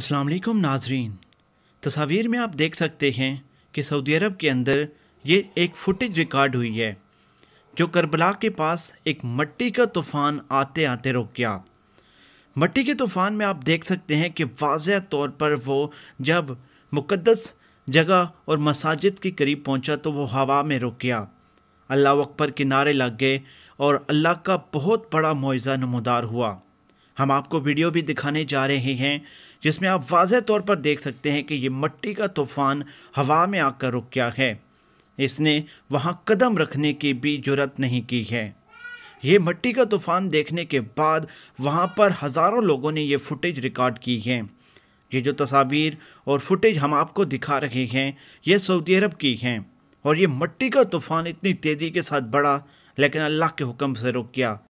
अस्सलाम वालेकुम नाजरीन तस्वीर में आप देख सकते हैं कि सऊदी अरब के अंदर ये एक फुटेज रिकॉर्ड हुई है जो करबला के पास एक मट्टी का तूफ़ान आते आते रुक गया मट्टी के तूफ़ान में आप देख सकते हैं कि वाज तौर पर वो जब मुकदस जगह और मसाजिद के करीब पहुंचा तो वो हवा में रुक गया अल्लाह अकबर किनारे लग गए और अल्लाह का बहुत बड़ा मुआवजा नमदार हुआ हम आपको वीडियो भी दिखाने जा रहे हैं जिसमें आप वाजह तौर पर देख सकते हैं कि ये मट्टी का तूफ़ान हवा में आकर रुक गया है इसने वहाँ कदम रखने की भी जरूरत नहीं की है ये मट्टी का तूफ़ान देखने के बाद वहाँ पर हज़ारों लोगों ने ये फुटेज रिकॉर्ड की है ये जो तस्वीर और फुटेज हम आपको दिखा रहे हैं ये सऊदी अरब की हैं और ये मट्टी का तूफ़ान इतनी तेज़ी के साथ बढ़ा लेकिन अल्लाह के हुक्म से रुक गया